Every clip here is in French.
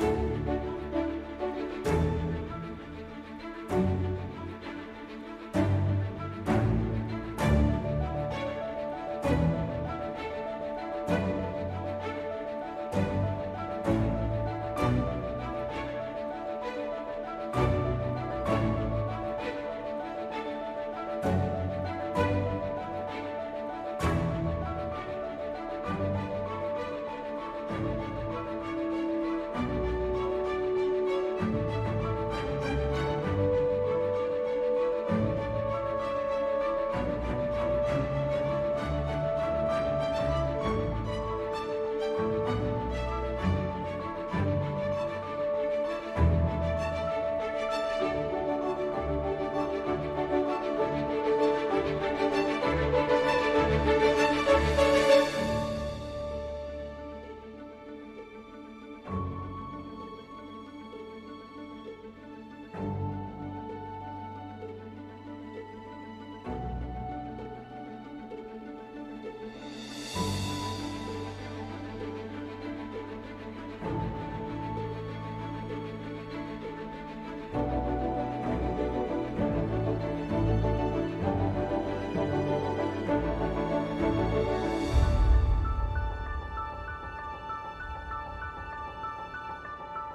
Thank you.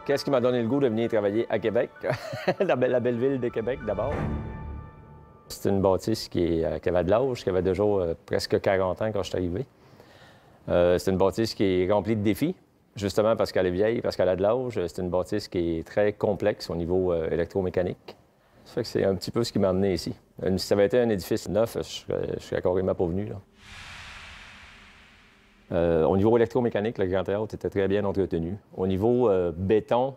Qu'est-ce qui m'a donné le goût de venir travailler à Québec, la, belle, ville de Québec d'abord? C'est une bâtisse qui, euh, avait de l'âge, qui avait déjà euh, presque 40 ans quand je suis arrivé. Euh, c'est une bâtisse qui est remplie de défis, justement parce qu'elle est vieille, parce qu'elle a de l'âge. C'est une bâtisse qui est très complexe au niveau électromécanique. Ça fait que c'est un petit peu ce qui m'a amené ici. Si ça avait été un édifice neuf, je suis je serais carrément pas venu. Là. Euh, au niveau électromécanique, le Grand Théâtre était très bien entretenu. Au niveau euh, béton,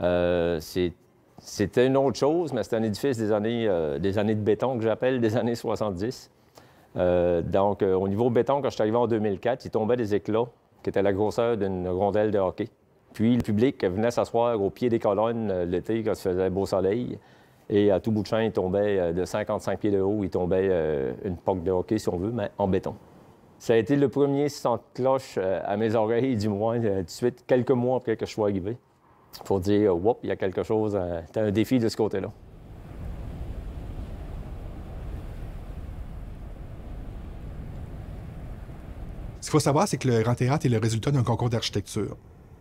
euh, c'était une autre chose, mais c'était un édifice des années, des années de béton que j'appelle des années 70. donc, au niveau béton, quand je suis arrivé en 2004, il tombait des éclats qui étaient la grosseur d'une rondelle de hockey. Puis le public venait s'asseoir au pied des colonnes l'été quand il faisait beau soleil. Et à tout bout de champ, il tombait de 55 pieds de haut, il tombait une poque de hockey, si on veut, mais en béton. Ça a été le premier son de cloche euh, à mes oreilles, du moins, euh, tout de suite, quelques mois après que je sois arrivé, pour dire, euh, whoop, il y a quelque chose, t'as un défi de ce côté-là. Ce qu'il faut savoir, c'est que le Théâtre est le résultat d'un concours d'architecture.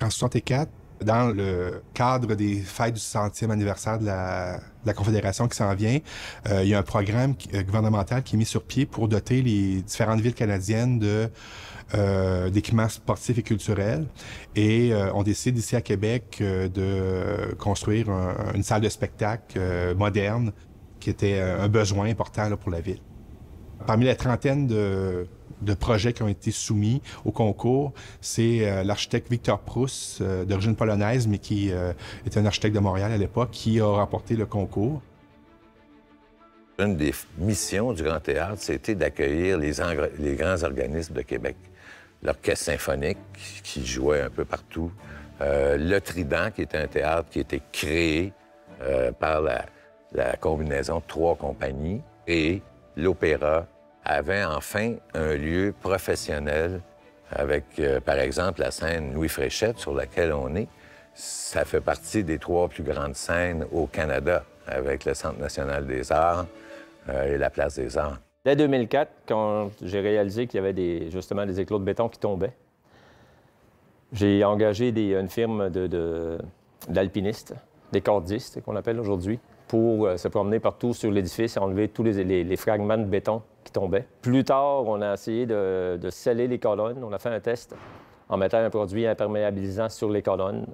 En 1964, dans le cadre des fêtes du centième anniversaire de la, Confédération qui s'en vient, euh, il y a un programme euh, gouvernemental qui est mis sur pied pour doter les différentes villes canadiennes de euh, d'équipements sportifs et culturels. Et euh, on décide ici à Québec de construire une salle de spectacle moderne qui était un besoin important pour la ville. Parmi les trentaine de de projets qui ont été soumis au concours. C'est euh, l'architecte Victor Proust, euh, d'origine polonaise, mais qui euh, est était un architecte de Montréal à l'époque, qui a remporté le concours. Une des missions du Grand Théâtre, c'était d'accueillir les, grands organismes de Québec. L'Orchestre symphonique, qui jouait un peu partout. le Trident, qui était un théâtre qui était créé par la, la combinaison de trois compagnies. Et l'Opéra, avait enfin un lieu professionnel avec, euh, par exemple, la scène Louis Fréchette sur laquelle on est. Ça fait partie des trois plus grandes scènes au Canada avec le Centre national des arts euh, et la Place des arts. Dès 2004, quand j'ai réalisé qu'il y avait justement des éclos de béton qui tombaient, j'ai engagé une firme d'alpinistes, de, des cordistes qu'on appelle aujourd'hui, pour euh, se promener partout sur l'édifice et enlever tous les fragments de béton plus tard, on a essayé de, sceller les colonnes. On a fait un test en mettant un produit imperméabilisant sur les colonnes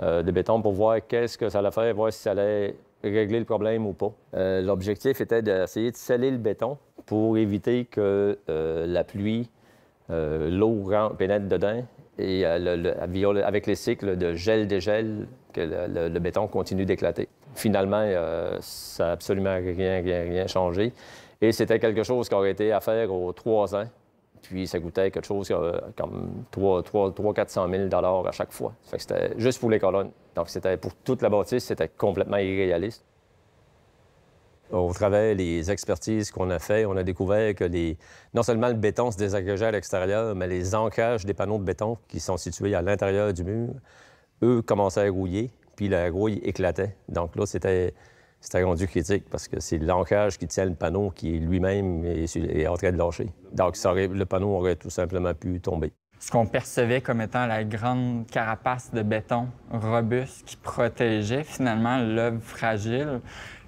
euh, de béton pour voir qu'est-ce que ça allait faire, voir si ça allait régler le problème ou pas. Euh, l'objectif était d'essayer de sceller le béton pour éviter que euh, la pluie, l'eau pénètre dedans et avec les cycles de gel-dégel, que le, béton continue d'éclater. Finalement, ça n'a absolument rien, rien, rien changé. Et c'était quelque chose qui aurait été à faire aux trois ans. Puis ça coûtait quelque chose comme 300-400 000 à chaque fois. Ça fait que c'était juste pour les colonnes. Donc c'était pour toute la bâtisse, c'était complètement irréaliste. Au travers des expertises qu'on a faites, on a découvert que les... non seulement le béton se désagrégeait à l'extérieur, mais les ancrages des panneaux de béton qui sont situés à l'intérieur du mur, eux commençaient à rouiller, puis la rouille éclatait. Donc là, c'était c'est rendu critique parce que c'est l'ancrage qui tient le panneau qui lui-même est, en train de lâcher. Donc, le panneau aurait tout simplement pu tomber. Ce qu'on percevait comme étant la grande carapace de béton robuste qui protégeait finalement l'œuvre fragile,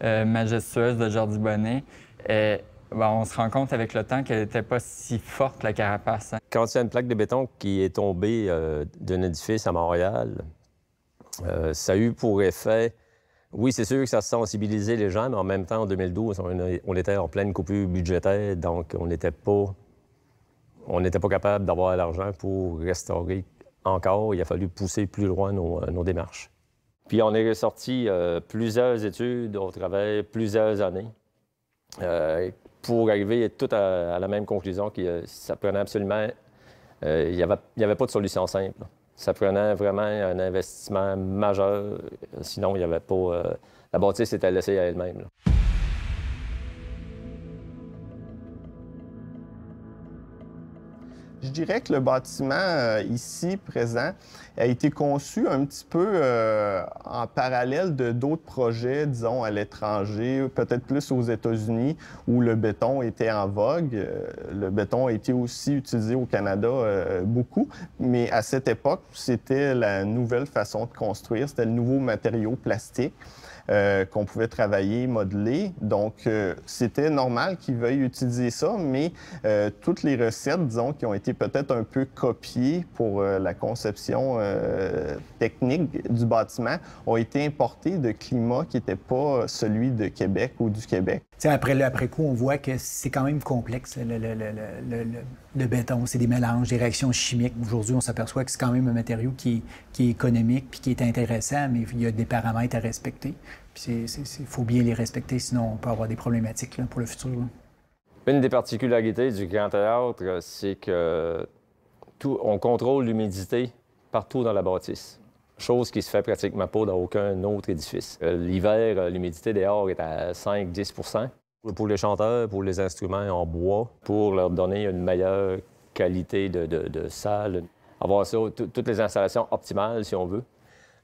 euh, majestueuse de Jordi Bonnet, euh, ben, on se rend compte avec le temps qu'elle n'était pas si forte, la carapace. Hein. Quand il y a une plaque de béton qui est tombée euh, d'un édifice à Montréal, ça a eu pour effet oui, c'est sûr que ça sensibilisait les gens, mais en même temps, en 2012, on, était en pleine coupure budgétaire, donc on n'était pas, pas capable d'avoir l'argent pour restaurer encore. Il a fallu pousser plus loin nos, euh, démarches. Puis on est ressorti euh, plusieurs études au travers plusieurs années euh, pour arriver tout à, la même conclusion que ça prenait absolument. Il n'y avait, pas de solution simple ça prenait vraiment un investissement majeur. Sinon, il n'y avait pas. Euh, la bâtisse était laissée à elle-même. Je dirais que le bâtiment euh, ici présent a été conçu un petit peu euh, en parallèle de d'autres projets, disons, à l'étranger, peut-être plus aux États-Unis, où le béton était en vogue. Euh, le béton a été aussi utilisé au Canada beaucoup, mais à cette époque, c'était la nouvelle façon de construire, c'était le nouveau matériau plastique. Euh, qu'on pouvait travailler, modeler. Donc, euh, c'était normal qu'ils veuillent utiliser ça, mais euh, toutes les recettes, disons, qui ont été peut-être un peu copiées pour la conception technique du bâtiment, ont été importées de climats qui n'étaient pas celui de Québec ou du Québec après, le, coup, on voit que c'est quand même complexe, le, béton. C'est des mélanges, des réactions chimiques. Aujourd'hui, on s'aperçoit que c'est quand même un matériau qui, est économique puis qui est intéressant, mais il y a des paramètres à respecter. Puis il faut bien les respecter, sinon on peut avoir des problématiques pour le futur. Une des particularités du Grand Théâtre, c'est qu'on contrôle l'humidité partout dans la bâtisse chose qui se fait pratiquement pas dans aucun autre édifice. Euh, l'hiver, euh, l'humidité dehors est à 5-10 Pour les chanteurs, pour les instruments en bois, pour leur donner une meilleure qualité de, salle, avoir toutes les installations optimales, si on veut.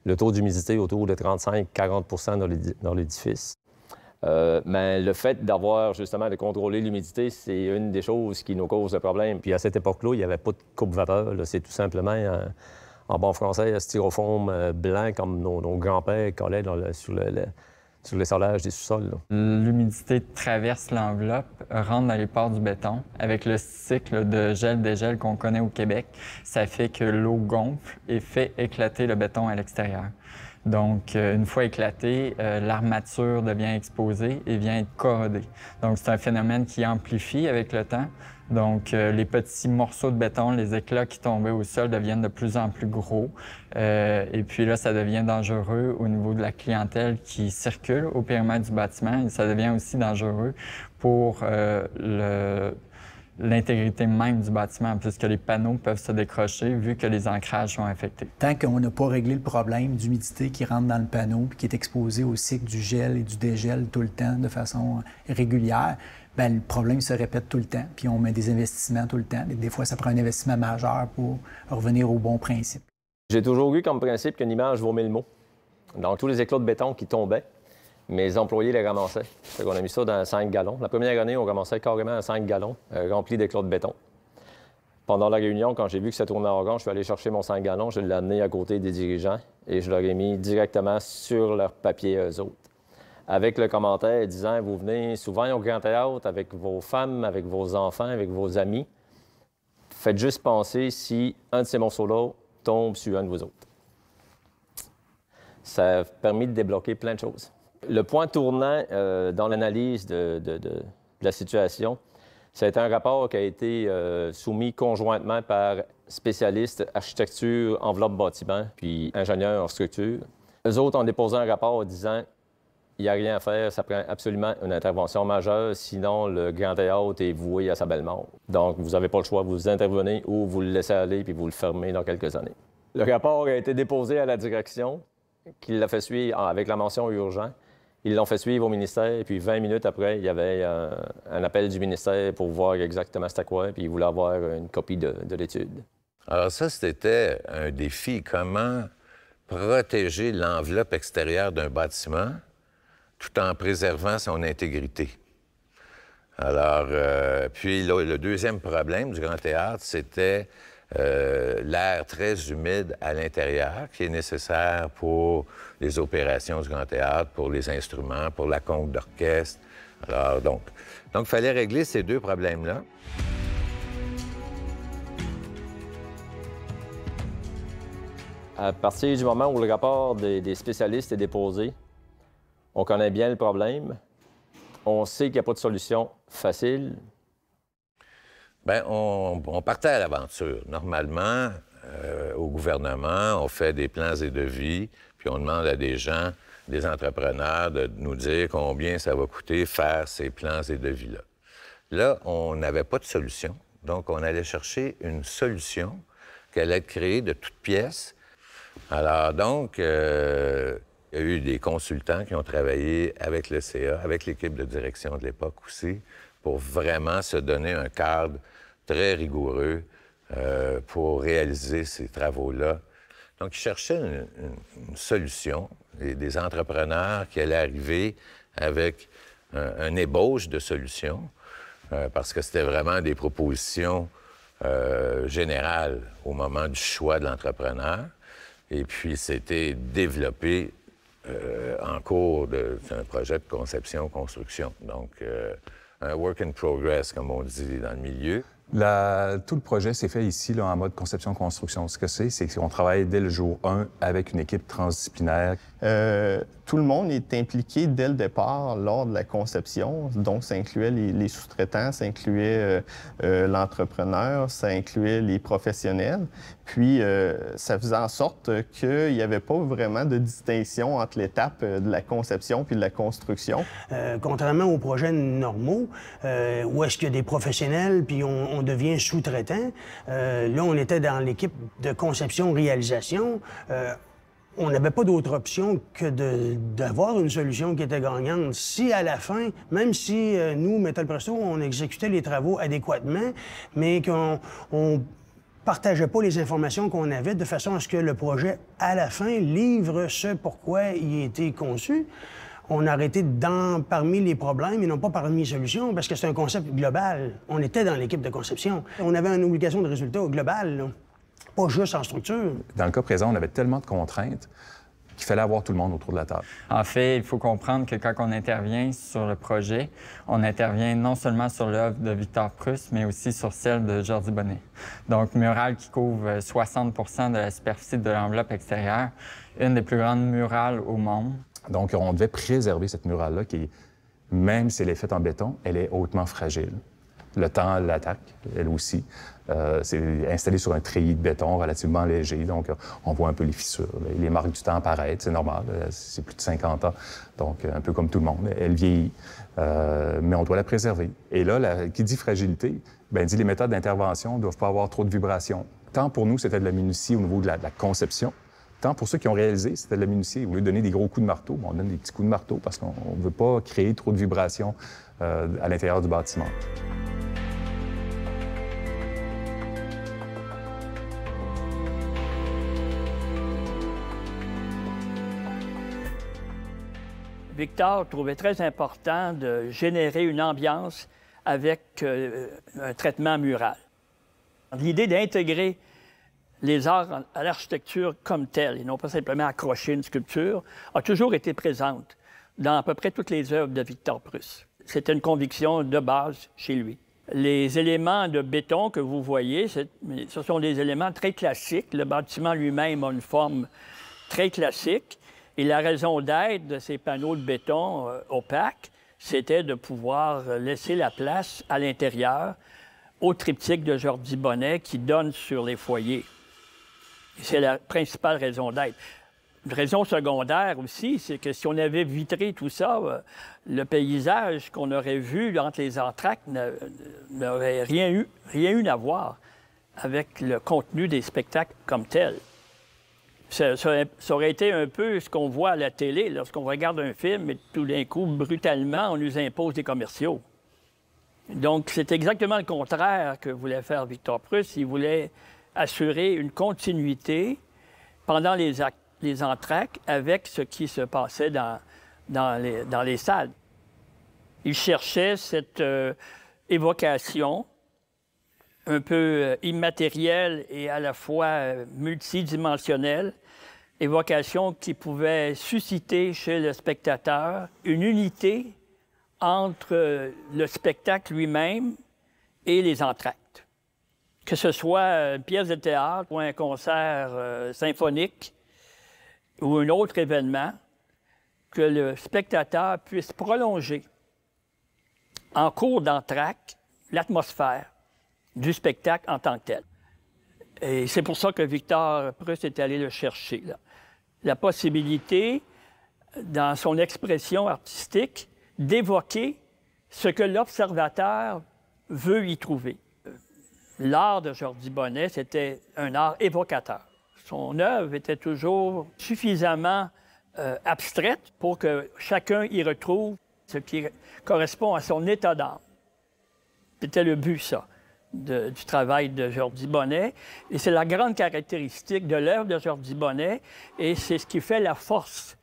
Le taux d'humidité autour de 35-40 dans l'édifice. Euh, mais le fait d'avoir justement de contrôler l'humidité, c'est une des choses qui nous cause le problème. Puis à cette époque-là, il n'y avait pas de coupe-vapeur. C'est tout simplement en bon français, styrofoam euh, blanc comme nos, grands-pères collaient sur, sur, les solages des sous-sols. L'humidité traverse l'enveloppe, rentre dans les pores du béton. Avec le cycle de gel-dégel qu'on connaît au Québec, ça fait que l'eau gonfle et fait éclater le béton à l'extérieur. Donc, euh, une fois éclaté, euh, l'armature devient exposée et vient être corrodée. Donc, c'est un phénomène qui amplifie avec le temps. Donc, euh, les petits morceaux de béton, les éclats qui tombaient au sol deviennent de plus en plus gros. Euh, et puis là, ça devient dangereux au niveau de la clientèle qui circule au périmètre du bâtiment. Et ça devient aussi dangereux pour euh, le l'intégrité même du bâtiment, puisque les panneaux peuvent se décrocher vu que les ancrages sont affectés. Tant qu'on n'a pas réglé le problème d'humidité qui rentre dans le panneau puis qui est exposé au cycle du gel et du dégel tout le temps de façon euh, régulière, ben, le problème se répète tout le temps. Puis on met des investissements tout le temps. Et des fois, ça prend un investissement majeur pour revenir au bon principe. J'ai toujours eu comme principe qu'une image vaut mille mots. Dans tous les éclats de béton qui tombaient, mes employés les ramassaient. On a mis ça dans 5 gallons. La première année, on ramassait carrément à 5 gallons euh, rempli de d'éclats de béton. Pendant la réunion, quand j'ai vu que ça tournait en je suis allé chercher mon 5 gallons, je l'ai amené à côté des dirigeants et je leur mis directement sur leur papier eux autres. Avec le commentaire disant Vous venez souvent au Grand Théâtre avec vos femmes, avec vos enfants, avec vos amis. Faites juste penser si un de ces morceaux-là tombe sur un de vos autres. Ça a permis de débloquer plein de choses. Le point tournant euh, dans l'analyse de, la situation, c'est un rapport qui a été euh, soumis conjointement par spécialistes architecture, enveloppe bâtiment, puis ingénieurs en structure. Eux autres ont déposé un rapport en disant il n'y a rien à faire, ça prend absolument une intervention majeure, sinon le grand théâtre est voué à sa belle mort. Donc, vous n'avez pas le choix, vous intervenez ou vous le laissez aller puis vous le fermez dans quelques années. Le rapport a été déposé à la direction, qui l'a fait suivre avec la mention urgent. Ils l'ont fait suivre au ministère, et puis 20 minutes après, il y avait euh, un, appel du ministère pour voir exactement c'était quoi, puis ils voulaient avoir une copie de, l'étude. Alors ça, c'était un défi. Comment protéger l'enveloppe extérieure d'un bâtiment tout en préservant son intégrité? Alors, euh, puis le, deuxième problème du Grand Théâtre, c'était euh, l'air très humide à l'intérieur qui est nécessaire pour les opérations du Grand Théâtre, pour les instruments, pour la conque d'orchestre. Alors, donc, il fallait régler ces deux problèmes-là. À partir du moment où le rapport des spécialistes est déposé, on connaît bien le problème, on sait qu'il n'y a pas de solution facile, Bien, on, partait à l'aventure. Normalement, euh, au gouvernement, on fait des plans et devis, puis on demande à des gens, des entrepreneurs, de nous dire combien ça va coûter faire ces plans et devis-là. Là, on n'avait pas de solution, donc on allait chercher une solution qu'elle allait être créée de toutes pièces. Alors donc, euh, il y a eu des consultants qui ont travaillé avec le CA, avec l'équipe de direction de l'époque aussi, pour vraiment se donner un cadre très rigoureux euh, pour réaliser ces travaux-là. Donc, ils cherchaient une, solution, et des, entrepreneurs qui allaient arriver avec un, ébauche de solution, euh, parce que c'était vraiment des propositions euh, générales au moment du choix de l'entrepreneur. Et puis, c'était développé euh, en cours d'un projet de conception-construction. Donc, un work in progress, comme on dit dans le milieu. La, tout le projet s'est fait ici là, en mode conception-construction. Ce que c'est, c'est qu'on travaille dès le jour 1 avec une équipe transdisciplinaire euh, tout le monde est impliqué dès le départ lors de la conception. Donc, ça incluait les, sous-traitants, ça incluait euh, euh, l'entrepreneur, ça incluait les professionnels. Puis, ça faisait en sorte qu'il n'y avait pas vraiment de distinction entre l'étape de la conception puis de la construction. contrairement aux projets normaux, où est-ce qu'il y a des professionnels puis on devient sous-traitant, là, on était dans l'équipe de conception-réalisation on n'avait pas d'autre option que d'avoir une solution qui était gagnante. Si à la fin, même si euh, nous, Metal Presto, on exécutait les travaux adéquatement, mais qu'on on partageait pas les informations qu'on avait de façon à ce que le projet, à la fin, livre ce pourquoi il a été conçu, on arrêtait arrêté dans, parmi les problèmes et non pas parmi les solutions, parce que c'est un concept global. On était dans l'équipe de conception. On avait une obligation de résultat global pas juste en structure. Dans le cas présent, on avait tellement de contraintes qu'il fallait avoir tout le monde autour de la table. En fait, il faut comprendre que quand on intervient sur le projet, on intervient non seulement sur l'œuvre de Victor Pruss, mais aussi sur celle de Jordi Bonnet. Donc, murale qui couvre 60 de la superficie de l'enveloppe extérieure, une des plus grandes murales au monde. Donc, on devait préserver cette murale-là qui, même si elle est faite en béton, elle est hautement fragile. Le temps l'attaque, elle aussi. Euh, c'est installé sur un treillis de béton relativement léger, donc euh, on voit un peu les fissures, les marques du temps apparaître, c'est normal, euh, c'est plus de 50 ans, donc un peu comme tout le monde, elle vieillit, mais on doit la préserver. Et là, qui dit fragilité, ben dit les méthodes d'intervention ne doivent pas avoir trop de vibrations. Tant pour nous, c'était de la minutie au niveau de la, conception, tant pour ceux qui ont réalisé, c'était de la minutie. Au lieu de donner des gros coups de marteau, ben, on donne des petits coups de marteau parce qu'on ne veut pas créer trop de vibrations à l'intérieur du bâtiment. Victor trouvait très important de générer une ambiance avec euh, un traitement mural. L'idée d'intégrer les arts à l'architecture comme telle, et non pas simplement accrocher une sculpture, a toujours été présente dans à peu près toutes les œuvres de Victor Pruss. C'était une conviction de base chez lui. Les éléments de béton que vous voyez, ce sont des éléments très classiques. Le bâtiment lui-même a une forme très classique. Et la raison d'être de ces panneaux de béton euh, opaques, c'était de pouvoir euh, laisser la place à l'intérieur au triptyque de Jordi Bonnet qui donne sur les foyers. C'est la principale raison d'être. Une raison secondaire aussi, c'est que si on avait vitré tout ça, euh, le paysage qu'on aurait vu entre les entractes n'aurait rien eu, rien eu à voir avec le contenu des spectacles comme tels. Ça, aurait été un peu ce qu'on voit à la télé lorsqu'on regarde un film et tout d'un coup, brutalement, on nous impose des commerciaux. Donc, c'est exactement le contraire que voulait faire Victor Prusse. Il voulait assurer une continuité pendant les, entraques avec ce qui se passait dans, les, salles. Il cherchait cette euh, évocation un peu euh, immatériel et à la fois euh, multidimensionnel, évocation qui pouvait susciter chez le spectateur une unité entre euh, le spectacle lui-même et les entractes. Que ce soit une pièce de théâtre ou un concert symphonique ou un autre événement, que le spectateur puisse prolonger en cours d'entracte l'atmosphère du spectacle en tant que tel. Et c'est pour ça que Victor Proust est allé le chercher. La possibilité, dans son expression artistique, d'évoquer ce que l'observateur veut y trouver. L'art de Jordi Bonnet, c'était un art évocateur. Son œuvre était toujours suffisamment euh, abstraite pour que chacun y retrouve ce qui correspond à son état d'âme. C'était le but, ça du travail de Jordi Bonnet. Et c'est la grande caractéristique de l'œuvre de Jordi Bonnet, et c'est ce qui fait la force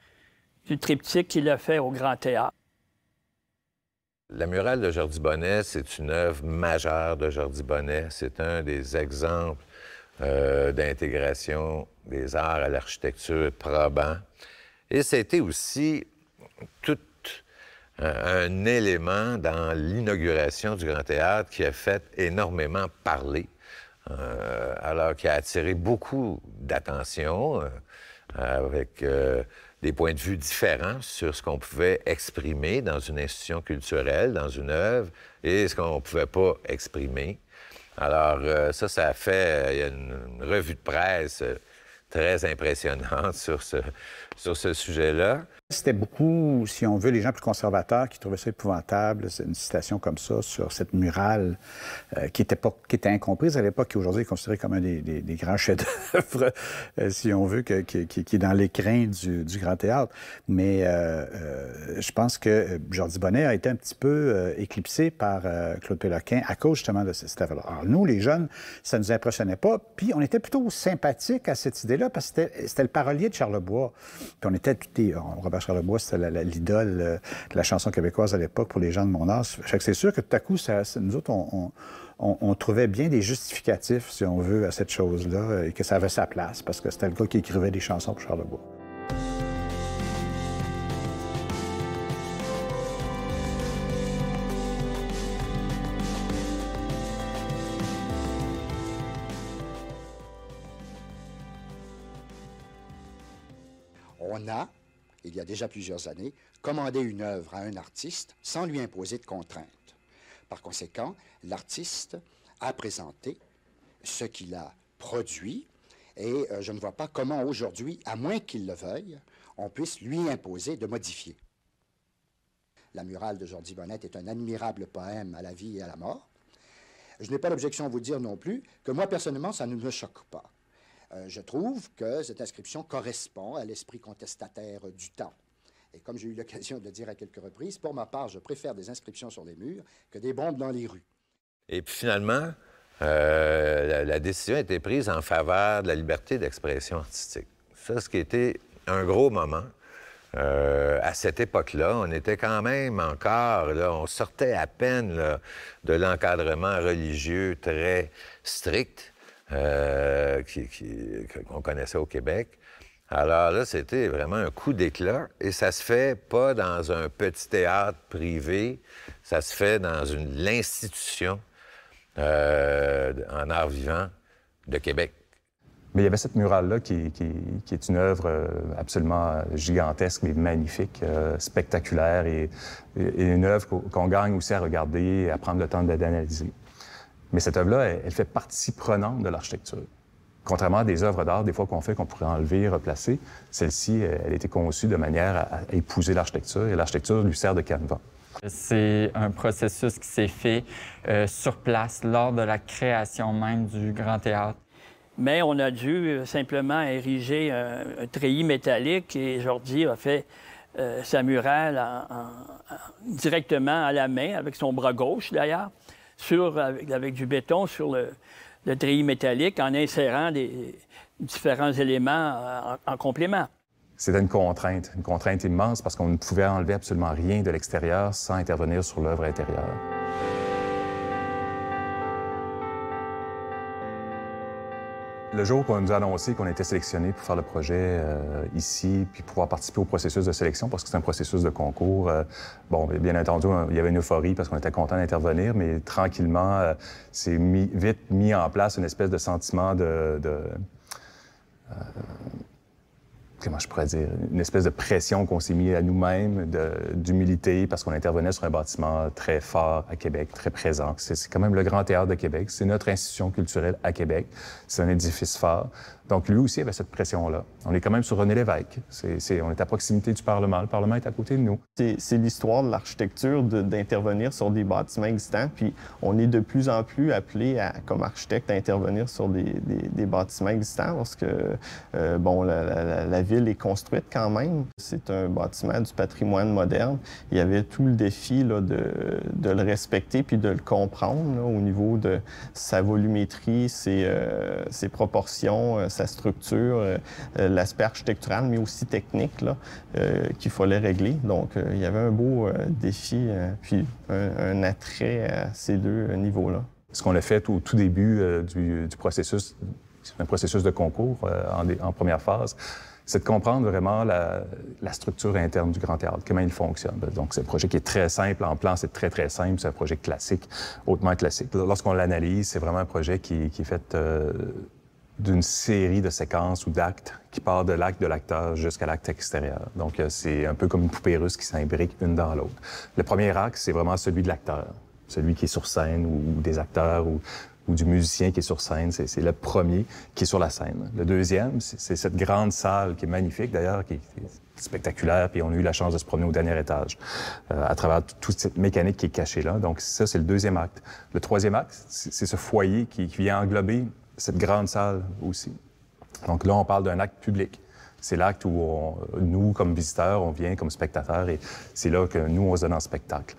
du triptyque qu'il a fait au Grand Théâtre. La murale de Jordi Bonnet, c'est une œuvre majeure de Jordi Bonnet. C'est un des exemples euh, d'intégration des arts à l'architecture probant. Et c'était aussi toute euh, un élément dans l'inauguration du Grand Théâtre qui a fait énormément parler, euh, alors qui a attiré beaucoup d'attention euh, avec des points de vue différents sur ce qu'on pouvait exprimer dans une institution culturelle, dans une œuvre, et ce qu'on ne pouvait pas exprimer. Alors, ça, ça a fait. Il une, revue de presse très impressionnante sur ce sujet-là. C'était beaucoup, si on veut, les gens plus conservateurs qui trouvaient ça épouvantable, une citation comme ça, sur cette murale euh, qui, était pas, qui était incomprise à l'époque, qui aujourd'hui est considérée comme un des, grands chefs-d'œuvre, euh, si on veut, qui, est dans l'écrin du, grand théâtre. Mais euh, je pense que Jordi Bonnet a été un petit peu éclipsé par Claude Péloquin à cause justement de cette affaire là Alors nous, les jeunes, ça ne nous impressionnait pas, puis on était plutôt sympathiques à cette idée-là parce que c'était le parolier de Charlebois. Puis on était, on, Robert Charlebois, c'était l'idole euh, de la chanson québécoise à l'époque pour les gens de mon âge. C'est sûr que tout à coup, nous autres, on, on, trouvait bien des justificatifs, si on veut, à cette chose-là, euh, et que ça avait sa place, parce que c'était le gars qui écrivait des chansons pour Charlebois. on a il y a déjà plusieurs années, commander une œuvre à un artiste sans lui imposer de contraintes. Par conséquent, l'artiste a présenté ce qu'il a produit et euh, je ne vois pas comment aujourd'hui, à moins qu'il le veuille, on puisse lui imposer de modifier. La murale de Jordi Bonnet est un admirable poème à la vie et à la mort. Je n'ai pas l'objection à vous dire non plus que moi, personnellement, ça ne me choque pas. Euh, je trouve que cette inscription correspond à l'esprit contestataire du temps. Et comme j'ai eu l'occasion de le dire à quelques reprises, pour ma part, je préfère des inscriptions sur les murs que des bombes dans les rues. Et puis finalement, euh, la, décision a été prise en faveur de la liberté d'expression artistique. Ça, ce qui était un gros moment. Euh, à cette époque-là, on était quand même encore, on sortait à peine de l'encadrement religieux très strict. Euh, qu'on connaissait au Québec. Alors là, c'était vraiment un coup d'éclat et ça se fait pas dans un petit théâtre privé, ça se fait dans une l'institution euh, en art vivant de Québec. Mais il y avait cette murale-là qui, est une œuvre euh, absolument gigantesque, mais magnifique, spectaculaire, et, et, une œuvre qu'on gagne aussi à regarder et à prendre le temps d'analyser. Mais cette œuvre-là, elle, fait partie prenante de l'architecture. Contrairement à des œuvres d'art, des fois qu'on fait, qu'on pourrait enlever, replacer, celle-ci, elle a été conçue de manière à, épouser l'architecture et l'architecture lui sert de canevas. C'est un processus qui s'est fait euh, sur place lors de la création même du Grand Théâtre. Mais on a dû euh, simplement ériger un, treillis métallique et Jordi a fait euh, sa murale directement à la main, avec son bras gauche d'ailleurs sur, avec, avec du béton sur le, treillis métallique en insérant des différents éléments en, en complément. C'était une contrainte, une contrainte immense parce qu'on ne pouvait enlever absolument rien de l'extérieur sans intervenir sur l'œuvre intérieure. Le jour qu'on nous a annoncé qu'on était sélectionné pour faire le projet euh, ici, puis pouvoir participer au processus de sélection, parce que c'est un processus de concours, euh, bon, bien entendu, il y avait une euphorie parce qu'on était content d'intervenir, mais tranquillement, euh, c'est vite mis en place une espèce de sentiment de comment je pourrais dire, une espèce de pression qu'on s'est mis à nous-mêmes, d'humilité, parce qu'on intervenait sur un bâtiment très fort à Québec, très présent. C'est quand même le Grand Théâtre de Québec. C'est notre institution culturelle à Québec. C'est un édifice fort. Donc, lui aussi avait cette pression-là. On est quand même sur René Lévesque. on est à proximité du Parlement. Le Parlement est à côté de nous. C'est l'histoire de l'architecture d'intervenir sur des bâtiments existants. Puis, on est de plus en plus appelé, comme architecte, à intervenir sur des, bâtiments existants parce que, euh, bon, la, ville est construite quand même. C'est un bâtiment du patrimoine moderne. Il y avait tout le défi de, le respecter puis de le comprendre au niveau de sa volumétrie, ses, euh, ses proportions, euh, sa structure, euh, euh, l'aspect architectural, mais aussi technique là, euh, qu'il fallait régler. Donc, il y avait un beau défi, puis un, attrait à ces deux niveaux-là. Ce qu'on a fait au tout début du, processus, c'est un processus de concours en, en première phase, c'est de comprendre vraiment la, structure interne du Grand Théâtre, comment il fonctionne. Donc, c'est un projet qui est très simple. En plan, c'est très, très simple. C'est un projet classique, hautement classique. Lorsqu'on l'analyse, c'est vraiment un projet qui, est fait d'une série de séquences ou d'actes qui part de l'acte de l'acteur jusqu'à l'acte extérieur. Donc, euh, c'est un peu comme une poupée russe qui s'imbrique une dans l'autre. Le premier acte, c'est vraiment celui de l'acteur, celui qui est sur scène ou, des acteurs ou, du musicien qui est sur scène. C'est le premier qui est sur la scène. Le deuxième, c'est cette grande salle qui est magnifique d'ailleurs, qui est spectaculaire, puis on a eu la chance de se promener au dernier étage euh, à travers toute cette mécanique qui est cachée là. Donc, ça, c'est le deuxième acte. Le troisième acte, c'est ce foyer qui, qui vient englober cette grande salle aussi. Donc là, on parle d'un acte public. C'est l'acte où nous, comme visiteurs, on vient comme spectateurs et c'est là que nous, on se donne en spectacle.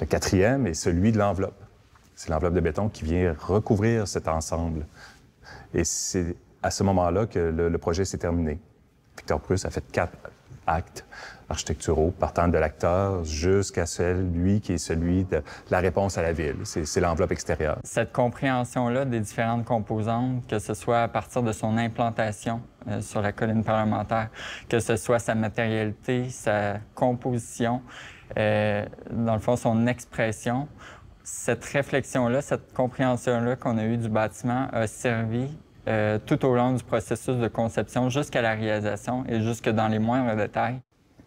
Le quatrième est celui de l'enveloppe. C'est l'enveloppe de béton qui vient recouvrir cet ensemble. Et c'est à ce moment-là que le, projet s'est terminé. Victor Prus a fait quatre actes architecturaux, partant de l'acteur jusqu'à celui qui est celui de la réponse à la ville. C'est l'enveloppe extérieure. Cette compréhension-là des différentes composantes, que ce soit à partir de son implantation euh, sur la colline parlementaire, que ce soit sa matérialité, sa composition, euh, dans le fond, son expression, cette réflexion-là, cette compréhension-là qu'on a eue du bâtiment a servi euh, tout au long du processus de conception jusqu'à la réalisation et jusque dans les moindres détails.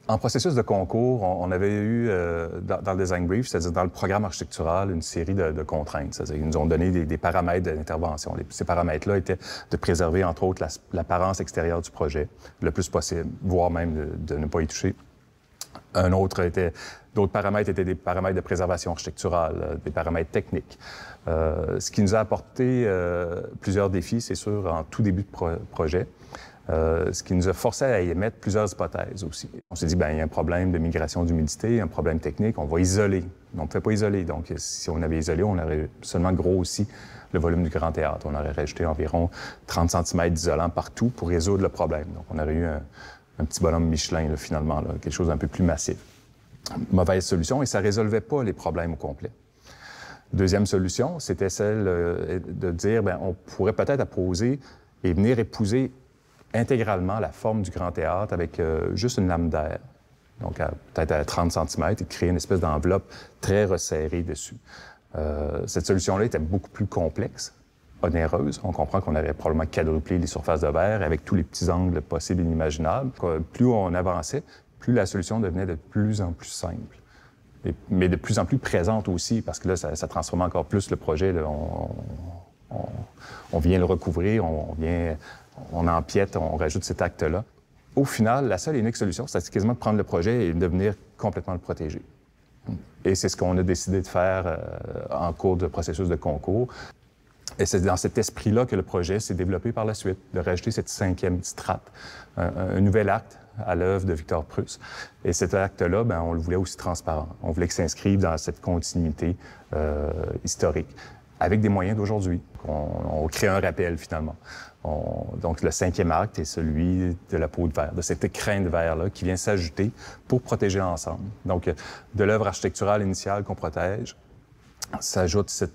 En processus de concours, on avait eu euh, dans, le design brief, c'est-à-dire dans le programme architectural, une série de, contraintes. ils nous ont donné des, paramètres d'intervention. Ces paramètres-là étaient de préserver, entre autres, l'apparence extérieure du projet le plus possible, voire même de, ne pas y toucher. Un autre était D'autres paramètres étaient des paramètres de préservation architecturale, euh, des paramètres techniques. Euh, ce qui nous a apporté plusieurs défis, c'est sûr, en tout début de projet. Euh, ce qui nous a forcé à émettre plusieurs hypothèses aussi. On s'est dit, bien, il y a un problème de migration d'humidité, un problème technique, on va isoler. On ne pouvait pas isoler. Donc, si on avait isolé, on aurait seulement grossi le volume du grand théâtre. On aurait rajouté environ 30 cm d'isolant partout pour résoudre le problème. Donc, on aurait eu un, petit bonhomme Michelin, finalement, quelque chose d'un peu plus massif. Mauvaise solution et ça ne résolvait pas les problèmes au complet. Deuxième solution, c'était celle euh, de dire, ben on pourrait peut-être apposer et venir épouser intégralement la forme du grand théâtre avec euh, juste une lame d'air, donc peut-être à 30 cm, et créer une espèce d'enveloppe très resserrée dessus. Euh, cette solution-là était beaucoup plus complexe, onéreuse. On comprend qu'on avait probablement quadruplé les surfaces de verre avec tous les petits angles possibles et inimaginables. Plus on avançait, plus la solution devenait de plus en plus simple mais de plus en plus présente aussi, parce que là, ça, transforme encore plus le projet. on, vient le recouvrir, on, vient on empiète, on rajoute cet acte-là. Au final, la seule et unique solution, c'est quasiment de prendre le projet et de venir complètement le protéger. Et c'est ce qu'on a décidé de faire euh, en cours de processus de concours. Et c'est dans cet esprit-là que le projet s'est développé par la suite, de rajouter cette cinquième strate, un, un nouvel acte à l'œuvre de Victor Pruss. Et cet acte-là, ben, on le voulait aussi transparent. On voulait qu'il s'inscrive dans cette continuité euh, historique, avec des moyens d'aujourd'hui. on crée un rappel finalement donc, le cinquième acte est celui de la peau de verre, de cet écrin de verre-là qui vient s'ajouter pour protéger l'ensemble. Donc, de l'œuvre architecturale initiale qu'on protège, s'ajoute cet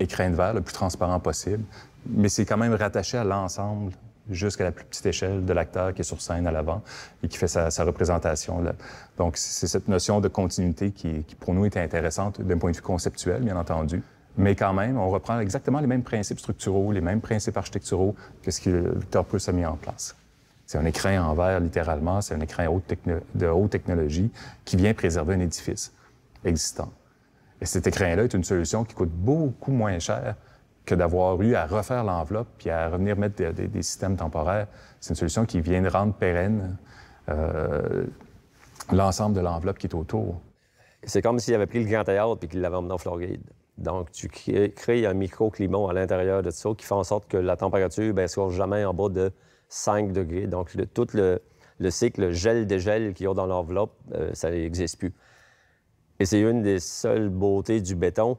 écrin de verre le plus transparent possible, mais c'est quand même rattaché à l'ensemble jusqu'à la plus petite échelle de l'acteur qui est sur scène à l'avant et qui fait sa, représentation. Là. Donc, c'est cette notion de continuité qui, qui, pour nous, est intéressante d'un point de vue conceptuel, bien entendu. Mais quand même, on reprend exactement les mêmes principes structuraux, les mêmes principes architecturaux que ce que Victor a mis en place. C'est un écran en verre, littéralement, c'est un écrin de haute technologie qui vient préserver un édifice existant. Et cet écran là est une solution qui coûte beaucoup moins cher que d'avoir eu à refaire l'enveloppe puis à revenir mettre des, systèmes temporaires. C'est une solution qui vient de rendre pérenne euh, l'ensemble de l'enveloppe qui est autour. C'est comme s'il avait pris le grand théâtre puis qu'il l'avait emmené en Floride. Donc, tu crées un microclimat à l'intérieur de ça qui fait en sorte que la température ne ben, soit jamais en bas de 5 degrés. Donc, tout le, cycle gel-dégel qu'il y a dans l'enveloppe, euh, ça n'existe plus. Et c'est une des seules beautés du béton,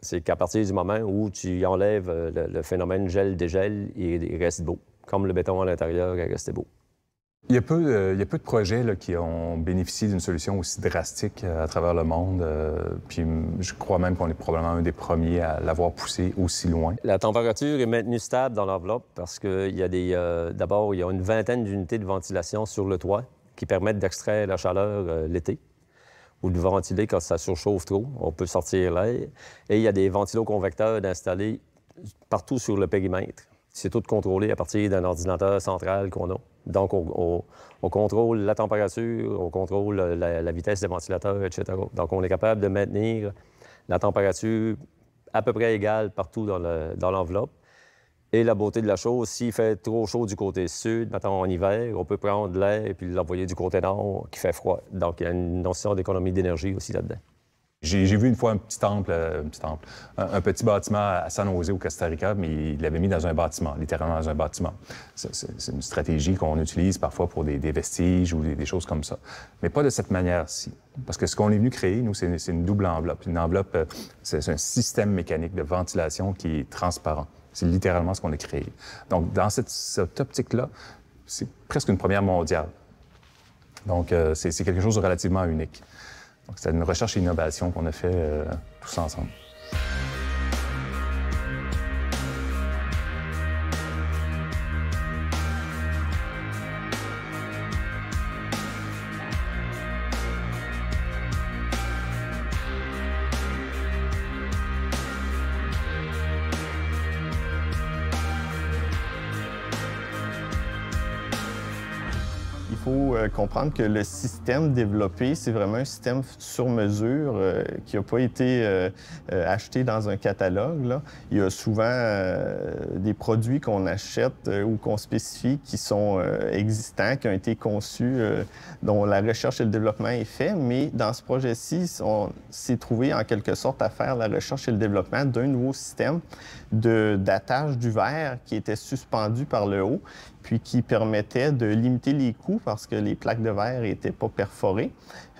c'est qu'à partir du moment où tu enlèves euh, le, phénomène gel-dégel, il, reste beau, comme le béton à l'intérieur il resté beau. Il y, a peu, de projets qui ont bénéficié d'une solution aussi drastique euh, à travers le monde. Euh, puis je crois même qu'on est probablement un des premiers à l'avoir poussé aussi loin. La température est maintenue stable dans l'enveloppe parce qu'il y a des. Euh, d'abord, il y a une vingtaine d'unités de ventilation sur le toit qui permettent d'extraire la chaleur l'été ou de ventiler quand ça surchauffe trop. On peut sortir l'air. Et il y a des ventilo-convecteurs installés partout sur le périmètre c'est tout contrôlé à partir d'un ordinateur central qu'on a. Donc, on, contrôle la température, on contrôle la, vitesse des ventilateurs, etc. Donc, on est capable de maintenir la température à peu près égale partout dans l'enveloppe. et la beauté de la chose, s'il fait trop chaud du côté sud, maintenant en hiver, on peut prendre l'air et puis l'envoyer du côté nord qui fait froid. Donc, il y a une notion d'économie d'énergie aussi là-dedans. J'ai vu une fois un petit temple, euh, un petit, temple un, petit bâtiment à San Jose au Costa Rica, mais il l'avait mis dans un bâtiment, littéralement dans un bâtiment. C'est une stratégie qu'on utilise parfois pour des, des vestiges ou des, choses comme ça, mais pas de cette manière-ci. Parce que ce qu'on est venu créer, nous, c'est une, une, double enveloppe. Une enveloppe, euh, c'est un système mécanique de ventilation qui est transparent. C'est littéralement ce qu'on a créé. Donc, dans cette, cette optique-là, c'est presque une première mondiale. Donc, euh, c'est quelque chose de relativement unique c'est une recherche et innovation qu'on a fait euh, tous ensemble. Il faut euh, comprendre que le système développé, c'est vraiment un système sur mesure euh, qui n'a pas été euh, euh, acheté dans un catalogue. Il y a souvent des produits qu'on achète ou qu'on spécifie qui sont existants, qui ont été conçus, dont la recherche et le développement est fait, mais dans ce projet-ci, on s'est trouvé en quelque sorte à faire la recherche et le développement d'un nouveau système d'attache du verre qui était suspendu par le haut, puis qui permettait de limiter les coûts parce que les plaques plaques de verre n'étaient pas perforées.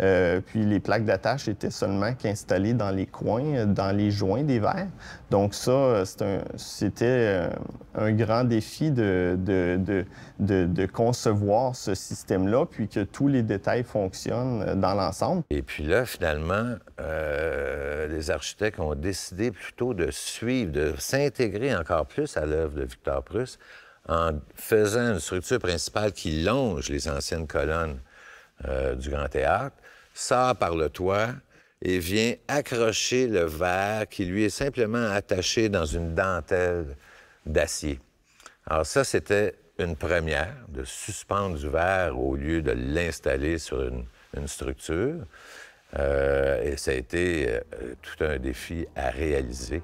Euh, puis les plaques d'attache étaient seulement installées dans les coins, dans les joints des verres. Donc ça, c'était euh, un, grand défi de, de, concevoir ce système-là, puis que tous les détails fonctionnent euh, dans l'ensemble. Et puis là, finalement, les architectes ont décidé plutôt de suivre, de s'intégrer encore plus à l'œuvre de Victor Prusse, en faisant une structure principale qui longe les anciennes colonnes euh, du Grand Théâtre, sort par le toit et vient accrocher le verre qui lui est simplement attaché dans une dentelle d'acier. Alors ça, c'était une première, de suspendre du verre au lieu de l'installer sur une, structure. Euh, et ça a été euh, tout un défi à réaliser.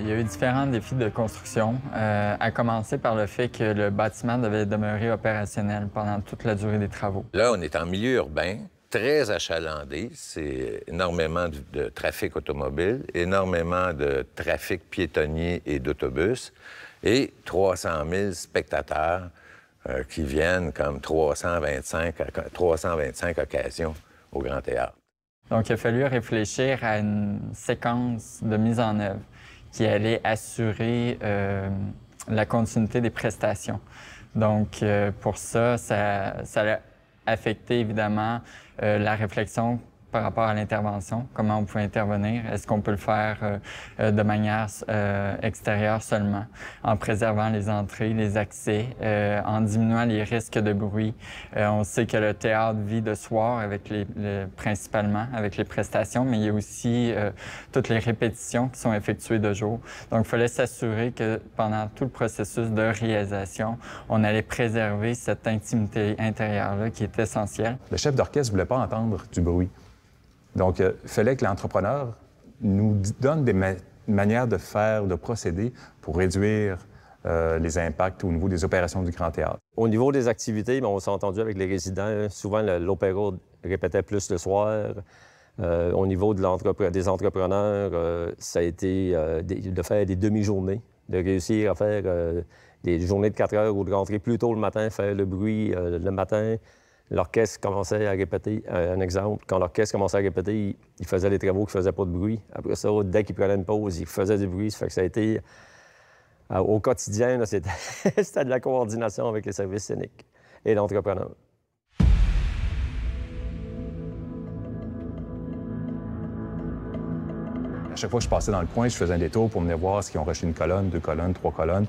Il y a eu différents défis de construction, euh, à commencer par le fait que le bâtiment devait demeurer opérationnel pendant toute la durée des travaux. Là, on est en milieu urbain, très achalandé. C'est énormément de, trafic automobile, énormément de trafic piétonnier et d'autobus, et 300 000 spectateurs euh, qui viennent comme 325, 325 occasions au Grand Théâtre. Donc, il a fallu réfléchir à une séquence de mise en œuvre qui allait assurer euh, la continuité des prestations. Donc, euh, pour ça, ça, ça a affecté évidemment euh, la réflexion par rapport à l'intervention, comment on peut intervenir, est-ce qu'on peut le faire euh, euh, de manière euh, extérieure seulement, en préservant les entrées, les accès, en diminuant les risques de bruit. on sait que le théâtre vit de soir avec principalement avec les prestations, mais il y a aussi toutes les répétitions qui sont effectuées de jour. Donc, il fallait s'assurer que pendant tout le processus de réalisation, on allait préserver cette intimité intérieure-là qui est essentielle. Le chef d'orchestre voulait pas entendre du bruit. Donc, euh, il fallait que l'entrepreneur nous donne des manières de faire, de procéder pour réduire euh, les impacts au niveau des opérations du Grand Théâtre. Au niveau des activités, ben, on s'est entendu avec les résidents. Souvent, l'opéra répétait plus le soir. Euh, au niveau des entrepreneurs, ça a été de faire des demi-journées, de réussir à faire des journées de 4 heures ou de rentrer plus tôt le matin, faire le bruit le matin, l'orchestre commençait à répéter, euh, un exemple, quand l'orchestre commençait à répéter, il, faisait des travaux qui ne faisaient pas de bruit. Après ça, dès qu'il prenait une pause, il faisait du bruit. Ça fait que ça a été, euh, au quotidien, c'était de la coordination avec les services scéniques et l'entrepreneur. À chaque fois que je passais dans le coin, je faisais un détour pour venir voir ce qu'ils ont reçu une colonne, deux colonnes, trois colonnes.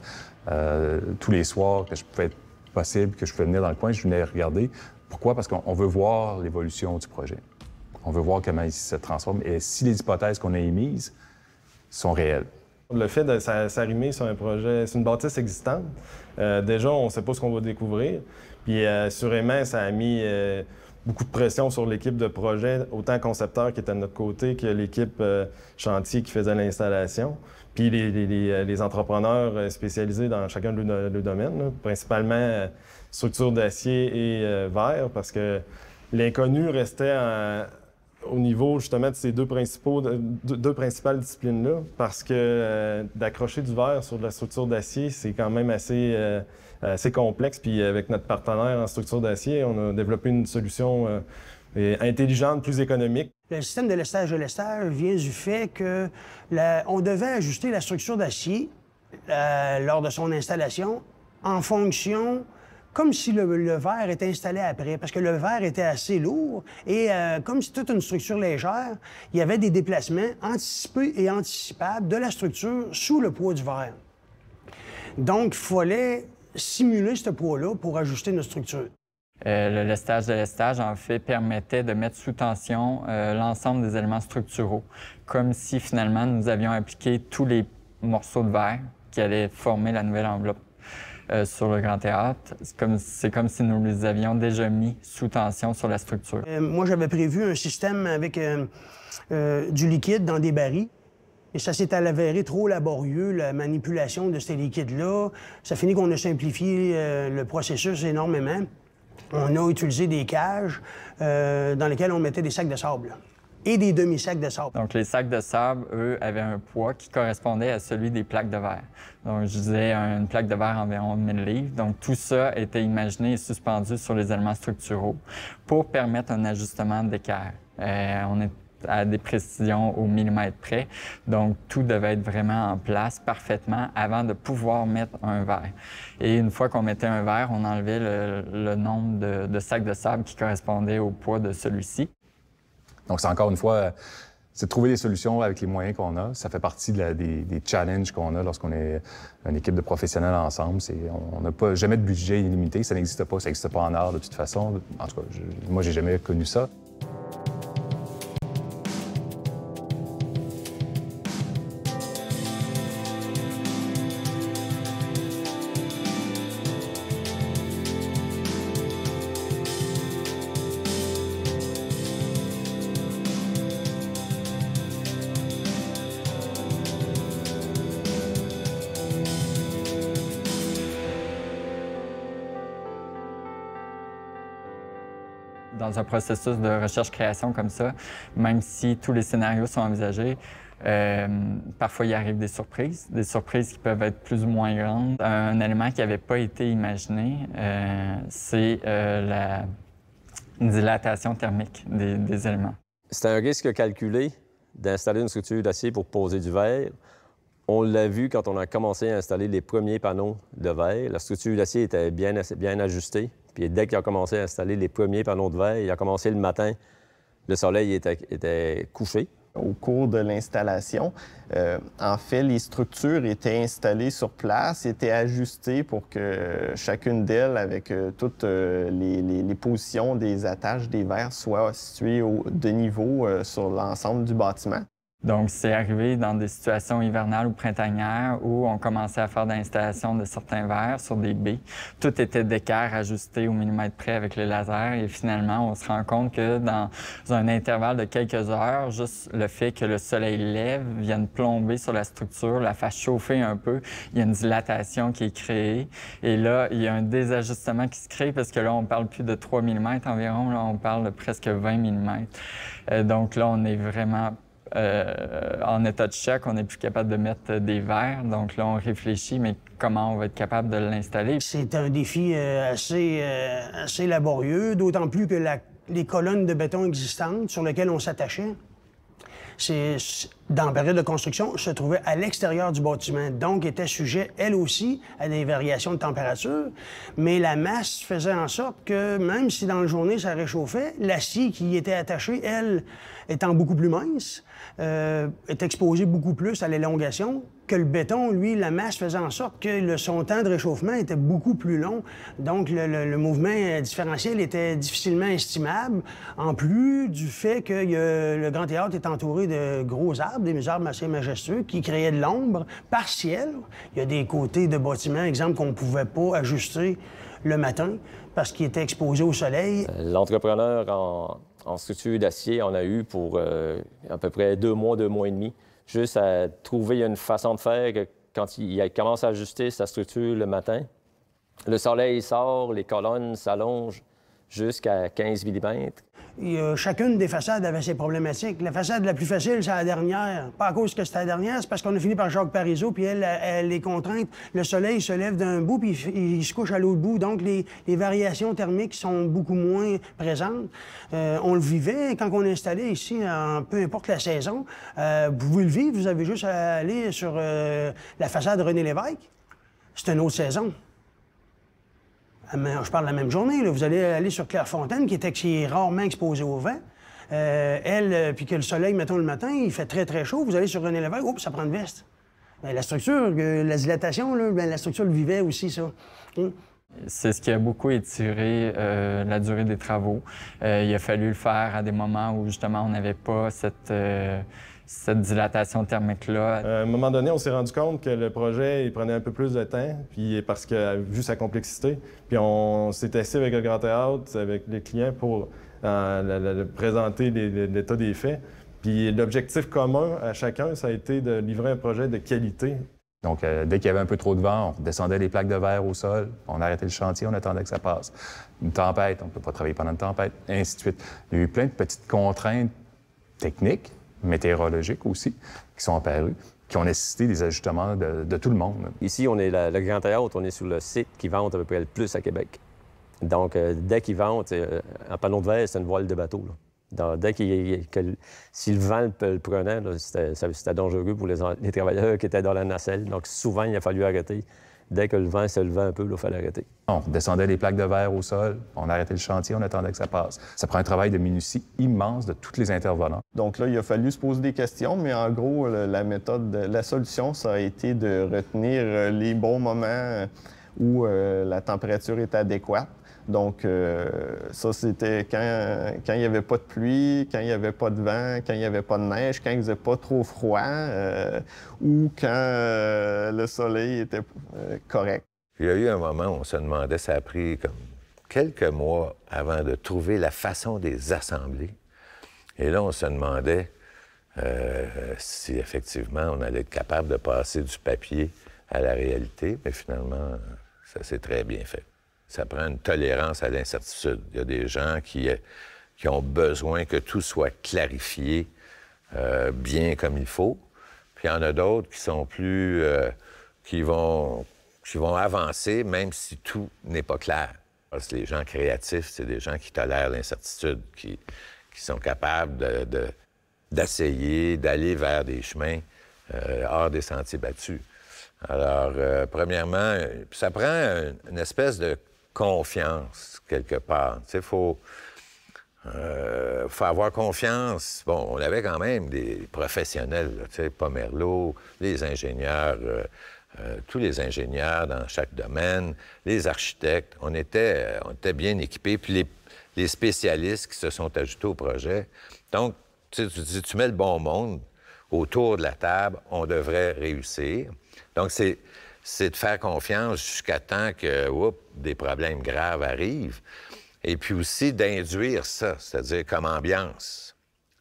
Euh, tous les soirs que je pouvais être possible, que je pouvais venir dans le coin, je venais regarder. Pourquoi? Parce qu'on veut voir l'évolution du projet. On veut voir comment il se transforme et si les hypothèses qu'on a émises sont réelles. Le fait de s'arrimer sur un projet, c'est une bâtisse existante. Euh, déjà, on ne sait pas ce qu'on va découvrir. Puis euh, assurément, ça a mis euh, beaucoup de pression sur l'équipe de projet, autant concepteurs qui était de notre côté que l'équipe chantier qui faisait l'installation. Puis les, les, entrepreneurs spécialisés dans chacun de leurs domaines, principalement structure d'acier et euh, verre, parce que l'inconnu restait au niveau justement de ces deux, principaux, principales disciplines-là, parce que euh, d'accrocher du verre sur de la structure d'acier, c'est quand même euh, assez, complexe. Puis avec notre partenaire en structure d'acier, on a développé une solution intelligente, plus économique. Le système de lestage de lestage vient du fait que on devait ajuster la structure d'acier lors de son installation en fonction comme si le, verre était installé après, parce que le verre était assez lourd et euh, comme c'est toute une structure légère, il y avait des déplacements anticipés et anticipables de la structure sous le poids du verre. Donc, il fallait simuler ce poids-là pour ajuster notre structure. Euh, le lestage de lestage, en fait, permettait de mettre sous tension euh, l'ensemble des éléments structuraux, comme si finalement nous avions appliqué tous les morceaux de verre qui allaient former la nouvelle enveloppe. Euh, sur le Grand Théâtre. C'est comme, si nous les avions déjà mis sous tension sur la structure. Euh, moi, j'avais prévu un système avec euh, du liquide dans des barils. Et ça s'est avéré trop laborieux, la manipulation de ces liquides-là. Ça finit qu'on a simplifié le processus énormément. On a utilisé des cages dans lesquelles on mettait des sacs de sable et des demi-sacs de sable. Donc, les sacs de sable, eux, avaient un poids qui correspondait à celui des plaques de verre. Donc, je disais une plaque de verre environ 1000 livres. Donc, tout ça était imaginé et suspendu sur les éléments structuraux pour permettre un ajustement d'équerre. Euh, on est à des précisions au millimètre près. Donc, tout devait être vraiment en place parfaitement avant de pouvoir mettre un verre. Et une fois qu'on mettait un verre, on enlevait le, le nombre de, de sacs de sable qui correspondait au poids de celui-ci. Donc, c'est encore une fois, c'est de trouver des solutions avec les moyens qu'on a. Ça fait partie des, challenges qu'on a lorsqu'on est une équipe de professionnels ensemble. C'est, on n'a pas jamais de budget illimité. Ça n'existe pas. Ça n'existe pas en art de toute façon. En tout cas, je, moi, j'ai jamais connu ça. processus de recherche-création comme ça, même si tous les scénarios sont envisagés. Euh, parfois, il arrive des surprises, des surprises qui peuvent être plus ou moins grandes. Un élément qui n'avait pas été imaginé, euh, c'est euh, la dilatation thermique des, éléments. C'est un risque calculé d'installer une structure d'acier pour poser du verre. On l'a vu quand on a commencé à installer les premiers panneaux de verre. La structure d'acier était bien, bien ajustée. Puis dès qu'il a commencé à installer les premiers panneaux de verre, il a commencé le matin, le soleil était, couché. Au cours de l'installation, euh, en fait, les structures étaient installées sur place, étaient ajustées pour que chacune d'elles, avec euh, toutes euh, les, positions des attaches des verres, soit situées au, de niveau sur l'ensemble du bâtiment. Donc, c'est arrivé dans des situations hivernales ou printanières où on commençait à faire d'installation de certains verres sur des baies. Tout était d'écart ajusté au millimètre près avec le laser et finalement, on se rend compte que dans un intervalle de quelques heures, juste le fait que le soleil lève vienne plomber sur la structure, la fasse chauffer un peu, il y a une dilatation qui est créée et là, il y a un désajustement qui se crée parce que là, on parle plus de 3 mm environ, là, on parle de presque 20 mm. Euh, donc là, on est vraiment euh, en état de choc, on n'est plus capable de mettre des verres. Donc là, on réfléchit, mais comment on va être capable de l'installer? C'est un défi euh, euh, assez, laborieux, d'autant plus que les colonnes de béton existantes sur lesquelles on s'attachait dans la période de construction, se trouvait à l'extérieur du bâtiment, donc était sujet, elle aussi, à des variations de température. Mais la masse faisait en sorte que, même si dans la journée ça réchauffait, la scie qui y était attachée, elle, étant beaucoup plus mince, euh, est exposée beaucoup plus à l'élongation, que le béton, lui, la masse faisait en sorte que le, son temps de réchauffement était beaucoup plus long. Donc, le, mouvement différentiel était difficilement estimable, en plus du fait que le Grand Théâtre est entouré de gros arbres, des arbres assez majestueux, qui créaient de l'ombre partielle. Il y a des côtés de bâtiments, exemple, qu'on ne pouvait pas ajuster le matin parce qu'il était exposé au soleil. L'entrepreneur en, structure d'acier, on a eu pour euh, à peu près deux mois, deux mois et demi, juste à trouver une façon de faire que quand il commence à ajuster sa structure le matin, le soleil sort, les colonnes s'allongent jusqu'à 15 mm. Euh, chacune des façades avait ses problématiques. La façade la plus facile, c'est la dernière. Pas à cause que c'était la dernière, c'est parce qu'on a fini par Jacques Parizeau, puis elle, elle est contrainte. Le soleil se lève d'un bout, puis il, se couche à l'autre bout. Donc, les, variations thermiques sont beaucoup moins présentes. Euh, on le vivait quand on est ici, peu importe la saison. Euh, vous pouvez le vivre, vous avez juste à aller sur la façade René Lévesque. C'est une autre saison. Ah, je parle de la même journée, vous allez aller sur Clairefontaine, qui est, qui est rarement exposée au vent. Euh, elle, euh, puis que le soleil, mettons le matin, il fait très, très chaud. Vous allez sur René Lévesque, oups, ça prend une veste. Ben, la structure, euh, la dilatation, ben, la structure le vivait aussi, ça. Hein? C'est ce qui a beaucoup étiré la durée des travaux. il a fallu le faire à des moments où justement on n'avait pas cette, cette dilatation thermique-là? Euh, à un moment donné, on s'est rendu compte que le projet prenait un peu plus de temps, puis parce que vu sa complexité, puis on s'est assis avec le Grand Théâtre, avec les clients pour euh, présenter l'état des faits. Puis l'objectif commun à chacun, ça a été de livrer un projet de qualité. Donc, euh, dès qu'il y avait un peu trop de vent, on descendait les plaques de verre au sol, on arrêtait le chantier, on attendait que ça passe. Une tempête, on ne peut pas travailler pendant une tempête, ainsi de suite. Il y a eu plein de petites contraintes techniques météorologiques aussi qui sont apparus, qui ont nécessité des ajustements de, tout le monde. Ici, on est le Grand Théâtre, on est sur le site qui vente à peu près le plus à Québec. Donc, euh, dès qu'il vente, un euh, panneau de verre, c'est une voile de bateau. dès que, si le vent le, prenait, c'était, dangereux pour les travailleurs qui étaient dans la nacelle. Donc, souvent, il a fallu arrêter dès que le vent se un peu, il fallait arrêter. On descendait les plaques de verre au sol, on arrêtait le chantier, on attendait que ça passe. Ça prend un travail de minutie immense de tous les intervenants. Donc là, il a fallu se poser des questions, mais en gros, la méthode, la solution, ça a été de retenir euh, les bons moments où euh, la température est adéquate donc, euh, ça, c'était quand, il n'y avait pas de pluie, quand il n'y avait pas de vent, quand il n'y avait pas de neige, quand il faisait pas trop froid euh, ou quand euh, le soleil était correct. il y a eu un moment où on se demandait, ça a pris comme quelques mois avant de trouver la façon des assemblées. Et là, on se demandait si effectivement on allait être capable de passer du papier à la réalité, mais finalement, ça s'est très bien fait ça prend une tolérance à l'incertitude. Il y a des gens qui, euh, qui ont besoin que tout soit clarifié euh, bien comme il faut. Puis il y en a d'autres qui sont plus... Euh, qui, vont, qui vont avancer même si tout n'est pas clair. Parce que les gens créatifs, c'est des gens qui tolèrent l'incertitude, qui, qui sont capables de, d'essayer, d'aller vers des chemins hors des sentiers battus. Alors, premièrement, ça prend une espèce de confiance quelque part. Il euh, faut, avoir confiance. Bon, on avait quand même des professionnels, tu sais, les ingénieurs, euh, euh, tous les ingénieurs dans chaque domaine, les architectes. On était, on était bien équipés, puis les, spécialistes qui se sont ajoutés au projet. Donc, tu, tu, tu mets le bon monde autour de la table, on devrait réussir. Donc, c'est c'est de faire confiance jusqu'à temps que des problèmes graves arrivent. Et puis aussi d'induire ça, c'est-à-dire comme ambiance.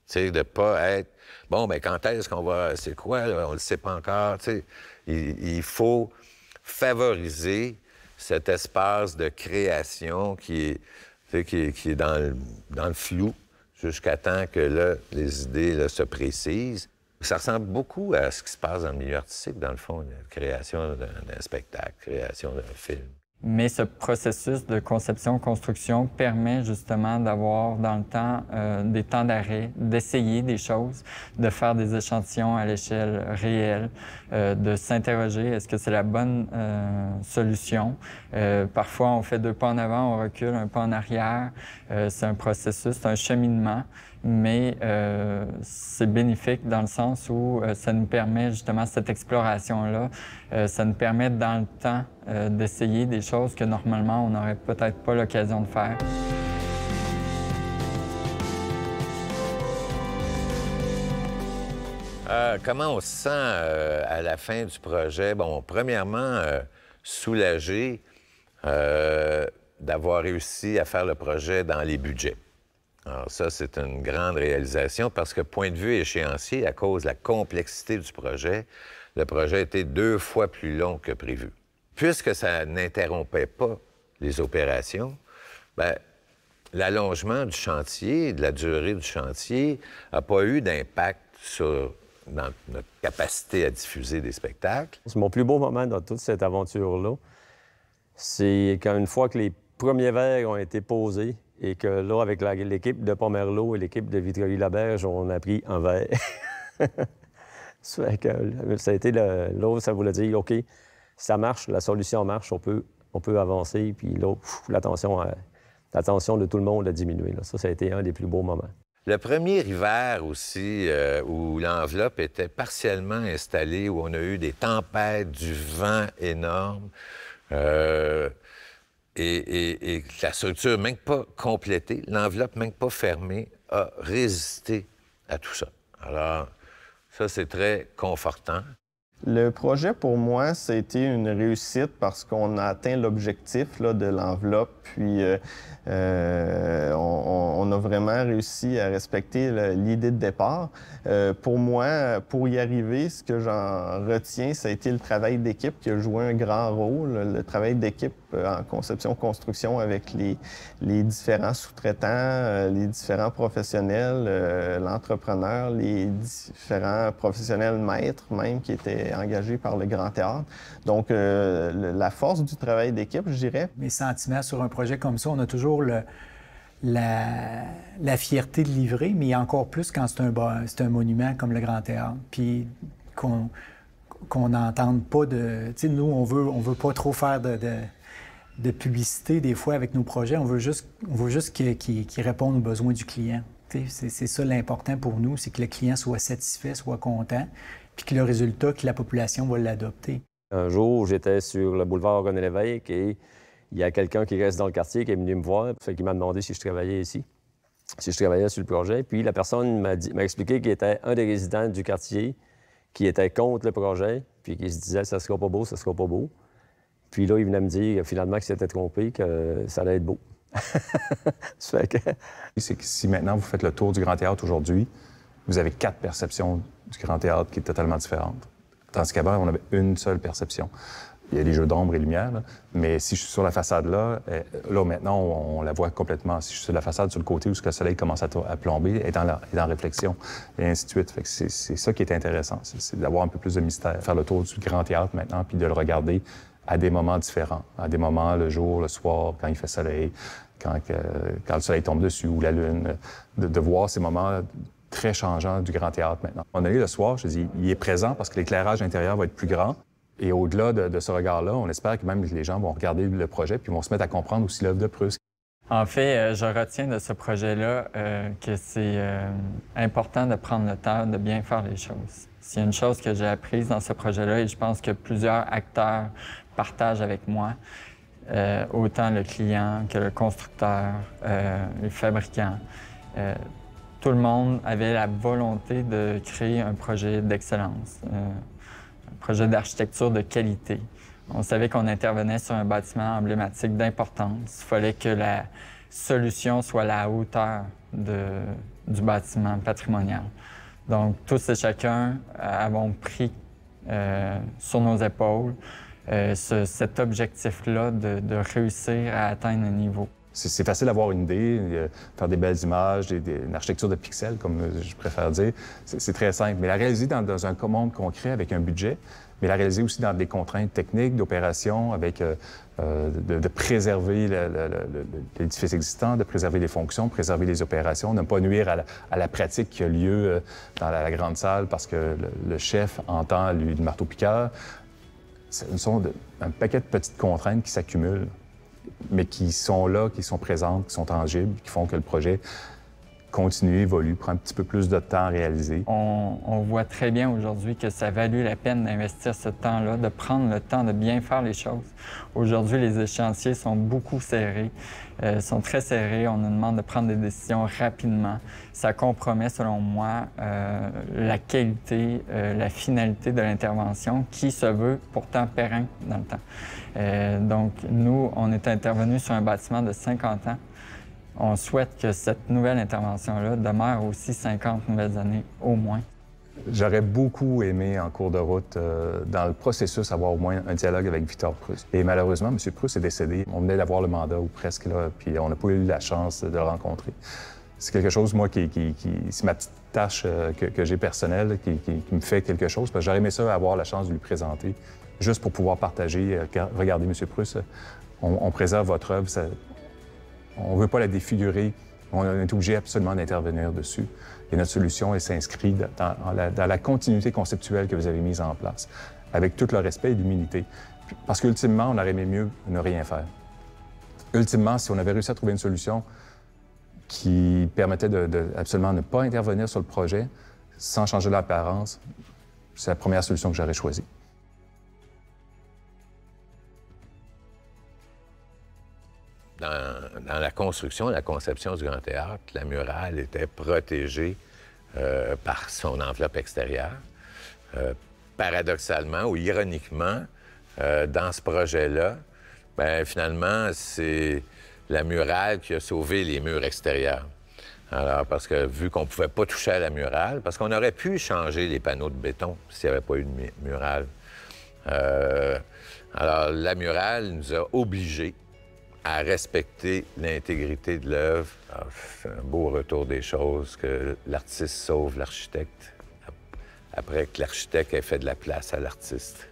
Tu sais, de pas être bon, mais ben, quand est-ce qu'on va. C'est quoi, On ne le sait pas encore. il, faut favoriser cet espace de création qui est, dans, le, flou jusqu'à temps que les idées se précisent. Ça ressemble beaucoup à ce qui se passe dans le milieu artistique, dans le fond, la création d'un spectacle, création d'un film. Mais ce processus de conception-construction permet justement d'avoir dans le temps euh, des temps d'arrêt, d'essayer des choses, de faire des échantillons à l'échelle réelle, euh, de s'interroger est-ce que c'est la bonne euh, solution. parfois, on fait deux pas en avant, on recule un pas en arrière. c'est un processus, c'est un cheminement mais euh, c'est bénéfique dans le sens où euh, ça nous permet justement cette exploration-là, euh, ça nous permet dans le temps d'essayer des choses que normalement on n'aurait peut-être pas l'occasion de faire. comment on se sent à la fin du projet? Bon, premièrement, soulagé d'avoir réussi à faire le projet dans les budgets. Alors ça, c'est une grande réalisation parce que, point de vue échéancier, à cause de la complexité du projet, le projet était deux fois plus long que prévu. Puisque ça n'interrompait pas les opérations, ben, l'allongement du chantier, de la durée du chantier, n'a pas eu d'impact sur notre capacité à diffuser des spectacles. C'est mon plus beau moment dans toute cette aventure-là. C'est quand une fois que les premiers verres ont été posés, et que là, avec l'équipe de Pomerleau et l'équipe de Vitrerie-Laberge, on a pris un verre. ça, que, ça a été l'autre, ça voulait dire, OK, ça marche, la solution marche, on peut, on peut avancer. Puis là, euh, l'attention de tout le monde a diminué. Ça, ça a été un des plus beaux moments. Le premier hiver aussi, euh, où l'enveloppe était partiellement installée, où on a eu des tempêtes, du vent énorme. Euh, et, la structure, même pas complétée, l'enveloppe, même pas fermée, a résisté à tout ça. Alors, ça, c'est très confortant. Le projet, pour moi, ça a été une réussite parce qu'on a atteint l'objectif de l'enveloppe, puis euh, euh, on, a vraiment réussi à respecter l'idée de départ. Euh, pour moi, pour y arriver, ce que j'en retiens, ça a été le travail d'équipe qui a joué un grand rôle, le travail d'équipe euh, en conception-construction avec les, les différents sous-traitants, euh, les différents professionnels, euh, l'entrepreneur, les différents professionnels maîtres même qui étaient engagés par le Grand Théâtre. Donc, la force du travail d'équipe, je dirais. Mes sentiments sur un projet comme ça, on a toujours la, fierté de livrer, mais encore plus quand c'est un, c'est un monument comme le Grand Théâtre. Puis qu'on n'entende pas de. Tu sais, nous, on veut, on veut pas trop faire de de publicité des fois avec nos projets. On veut juste, juste qu'ils répondent aux besoins du client. C'est ça l'important pour nous, c'est que le client soit satisfait, soit content, puis que le résultat, que la population va l'adopter. Un jour, j'étais sur le boulevard René Lévesque et il y a quelqu'un qui reste dans le quartier qui est venu me voir, fait qu'il m'a demandé si je travaillais ici, si je travaillais sur le projet. Puis la personne m'a expliqué qu'il était un des résidents du quartier qui était contre le projet, puis qui se disait ça sera pas beau, ça sera pas beau. Puis là, il venait me dire finalement qu'il s'était trompé, que ça allait être beau. C'est que si maintenant vous faites le tour du Grand Théâtre aujourd'hui, vous avez quatre perceptions du Grand Théâtre qui est totalement différente. Tandis qu'avant, on avait une seule perception. Il y a les jeux d'ombre et lumière, mais si je suis sur la façade là, eh, là maintenant, on, la voit complètement. Si je suis sur la façade, sur le côté où le soleil commence à, à plomber, elle dans, est dans réflexion, et ainsi de suite. c'est ça qui est intéressant, c'est d'avoir un peu plus de mystère. Faire le tour du grand théâtre maintenant, puis de le regarder à des moments différents, à des moments le jour, le soir, quand il fait soleil, quand, euh, quand le soleil tombe dessus ou la lune, de, voir ces moments très changeants du grand théâtre maintenant. On a eu le soir, je dis, il est présent parce que l'éclairage intérieur va être plus grand. Et au-delà de, ce regard-là, on espère que même les gens vont regarder le projet puis vont se mettre à comprendre aussi l'œuvre de Prusse. En fait, euh, je retiens de ce projet-là euh, que c'est important de prendre le temps de bien faire les choses. C'est une chose que j'ai apprise dans ce projet-là et je pense que plusieurs acteurs partage avec moi, euh, autant le client que le constructeur, euh, le fabricant. Euh, tout le monde avait la volonté de créer un projet d'excellence, un projet d'architecture de qualité. On savait qu'on intervenait sur un bâtiment emblématique d'importance. Il fallait que la solution soit à la hauteur du bâtiment patrimonial. Donc, tous et chacun avons pris sur nos épaules euh, cet objectif-là de, réussir à atteindre un niveau. C'est facile d'avoir une idée, euh, faire des belles images, des, une architecture de pixels, comme euh, je préfère dire. C'est très simple. Mais la réaliser dans, un monde concret avec un budget, mais la réaliser aussi dans des contraintes techniques, d'opération, avec de, préserver l'édifice existant, de préserver les fonctions, préserver les opérations, ne pas nuire à la, pratique qui a lieu dans la, grande salle parce que le, chef entend lui, du marteau-piqueur, ce sont un paquet de petites contraintes qui s'accumulent, mais qui sont là, qui sont présentes, qui sont tangibles, qui font que le projet continue, évolue, prend un petit peu plus de temps à réaliser. On, voit très bien aujourd'hui que ça vaut la peine d'investir ce temps-là, de prendre le temps de bien faire les choses. Aujourd'hui, les échéanciers sont beaucoup serrés. Euh, sont très serrés. On nous demande de prendre des décisions rapidement. Ça compromet, selon moi, euh, la qualité, euh, la finalité de l'intervention qui se veut pourtant pérenne dans le temps. Euh, donc, nous, on est intervenu sur un bâtiment de 50 ans. On souhaite que cette nouvelle intervention-là demeure aussi 50 nouvelles années au moins. J'aurais beaucoup aimé, en cours de route, euh, dans le processus, avoir au moins un dialogue avec Victor Proust. Et malheureusement, M. Proust est décédé. On venait d'avoir le mandat, ou presque, là, puis on n'a pas eu la chance de le rencontrer. C'est quelque chose, moi, qui... c'est ma petite tâche euh, que, j'ai personnelle qui, me fait quelque chose, parce que j'aurais aimé ça avoir la chance de lui présenter, juste pour pouvoir partager. Euh, regardez, M. Proust, on, préserve votre œuvre, on ne veut pas la défigurer, on est obligé absolument d'intervenir dessus. Et notre solution, elle s'inscrit dans, la continuité conceptuelle que vous avez mise en place, avec tout le respect et l'humilité. Parce qu'ultimement, on aurait aimé mieux ne rien faire. Ultimement, si on avait réussi à trouver une solution qui permettait de, de absolument ne pas intervenir sur le projet sans changer l'apparence, c'est la première solution que j'aurais choisie. dans, la construction, la conception du Grand Théâtre, la murale était protégée euh, par son enveloppe extérieure. Euh, paradoxalement ou ironiquement, euh, dans ce projet-là, ben, finalement, c'est la murale qui a sauvé les murs extérieurs. Alors, parce que vu qu'on ne pouvait pas toucher à la murale, parce qu'on aurait pu changer les panneaux de béton s'il n'y avait pas eu de murale. alors, la murale nous a obligés à respecter l'intégrité de l'œuvre. un beau retour des choses que l'artiste sauve l'architecte après que l'architecte ait fait de la place à l'artiste.